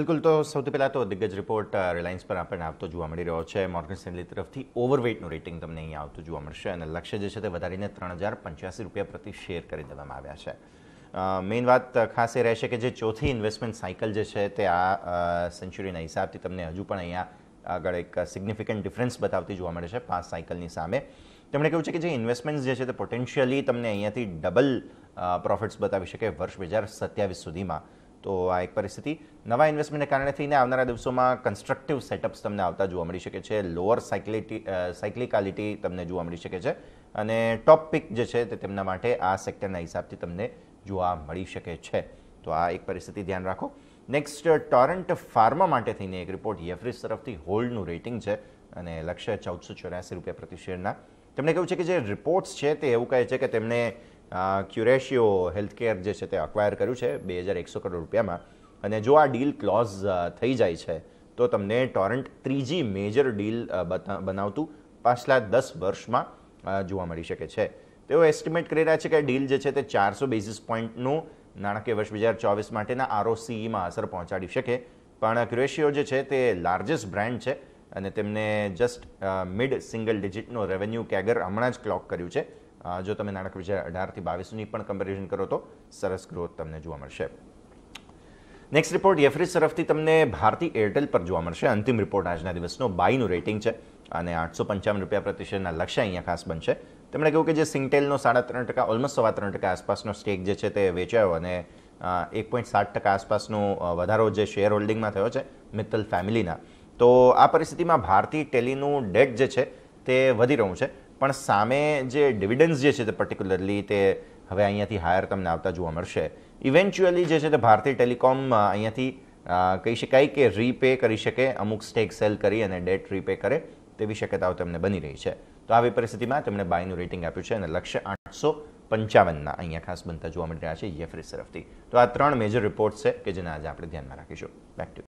બિલકુલ તો સૌથી પહેલાં તો દિગ્ગજ રિપોર્ટ રિલાયન્સ પર આપણને આવતો જોવા મળી રહ્યો છે મોર્ગન સ્ટેનલી તરફથી ઓવરવેઇટનું રેટિંગ તમને અહીંયા આવતું જોવા મળશે અને લક્ષ્ય જે છે તે વધારીને ત્રણ હજાર પંચ્યાસી રૂપિયા પ્રતિ શેર કરી દેવામાં આવ્યા છે મેઇન વાત ખાસ એ રહેશે કે જે ચોથી ઇન્વેસ્ટમેન્ટ સાયકલ જે છે તે આ સેન્ચુરીના હિસાબથી તમને હજુ પણ અહીંયા આગળ એક સિગ્નિફિકન્ટ ડિફરન્સ બતાવતી જોવા મળે છે પાંચ સાયકલની સામે તેમણે કહ્યું છે કે જે ઇન્વેસ્ટમેન્ટ્સ જે છે તે પોટેન્શિયલી તમને અહીંયાથી ડબલ પ્રોફિટ્સ બતાવી શકે વર્ષ બે હજાર સત્યાવીસ સુધીમાં તો આ એક પરિસ્થિતિ નવા ઇન્વેસ્ટમેન્ટને કારણે થઈને આવનારા દિવસોમાં કન્સ્ટ્રક્ટિવ સેટઅપ્સ તમને આવતા જોવા મળી શકે છે લોઅર સાયકલિટી સાયકલિકાલિટી તમને જોવા મળી શકે છે અને ટોપ પિક જે છે તે તેમના માટે આ સેક્ટરના હિસાબથી તમને જોવા મળી શકે છે તો આ એક પરિસ્થિતિ ધ્યાન રાખો નેક્સ્ટ ટોરન્ટ ફાર્મા માટે થઈને એક રિપોર્ટ યફરીઝ તરફથી હોલ્ડનું રેટિંગ છે અને લક્ષ્ય ચૌદસો ચોર્યાસી રૂપિયા પ્રતિ શેરના તેમણે કહ્યું છે કે જે રિપોર્ટ્સ છે તે એવું કહે છે કે તેમને ક્યુરેશિયો હેલ્થકેર જે છે તે અક્વાયર કર્યું છે બે હજાર એકસો કરોડ રૂપિયામાં અને જો આ ડીલ ક્લોઝ થઈ જાય છે તો તમને ટોરન્ટ ત્રીજી મેજર ડીલ બનાવતું પાછલા દસ વર્ષમાં જોવા મળી શકે છે તેઓ એસ્ટિમેટ કરી રહ્યા છે કે ડીલ જે છે તે ચારસો બેઝિસ પોઈન્ટનું નાણાકીય વર્ષ બે હજાર ચોવીસ માટેના આરઓસીઈમાં અસર પહોંચાડી શકે પણ ક્યુરેશિયો જે છે તે લાર્જેસ્ટ બ્રાન્ડ છે અને તેમને જસ્ટ મિડ સિંગલ ડિજિટનો રેવન્યુ કેગર હમણાં જ ક્લોક કર્યું છે જો તમે નાણાકીય બજાર અઢારથી બાવીસની પણ કમ્પેરિઝન કરો તો સરસ ગ્રોથ તમને જોવા મળશે નેક્સ્ટ રિપોર્ટ યેફરીઝ તરફથી તમને ભારતી એરટેલ પર જોવા મળશે અંતિમ રિપોર્ટ આજના દિવસનો બાયનું રેટિંગ છે અને આઠસો પંચાવન રૂપિયા પ્રતિશતના લક્ષ્ય અહીંયા ખાસ બનશે તેમણે કહ્યું કે જે સિંગટેલનો સાડા ત્રણ ટકા ઓલમોસ્ટ સવા ત્રણ ટકા આસપાસનો સ્ટેક જે છે તે વેચાયો અને એક પોઈન્ટ સાત ટકા આસપાસનો વધારો જે શેર હોલ્ડિંગમાં થયો છે મિત્તલ ફેમિલીના તો આ પરિસ્થિતિમાં ભારતી ટેલીનું ડેટ જે છે તે વધી રહ્યું છે પણ સામે જે ડિવિડન્સ જે છે તે પર્ટિક્યુલરલી તે હવે અહીંયાથી હાયર તમને આવતા જોવા મળશે ઇવેન્ચ્યુઅલી જે છે તે ભારતીય ટેલિકોમ અહીંયાથી કહી શકાય કે રીપે કરી શકે અમુક સ્ટેક સેલ કરી અને ડેટ રીપે કરે તેવી શક્યતાઓ તેમને બની રહી છે તો આવી પરિસ્થિતિમાં તેમણે બાયનું રેટિંગ આપ્યું છે અને લક્ષ્ય આઠસો પંચાવનના અહીંયા ખાસ બનતા જોવા મળી રહ્યા છે યેફ્રીસ તરફથી તો આ ત્રણ મેજર રિપોર્ટ્સ છે કે જેને આજે આપણે ધ્યાનમાં રાખીશું બેક ટુ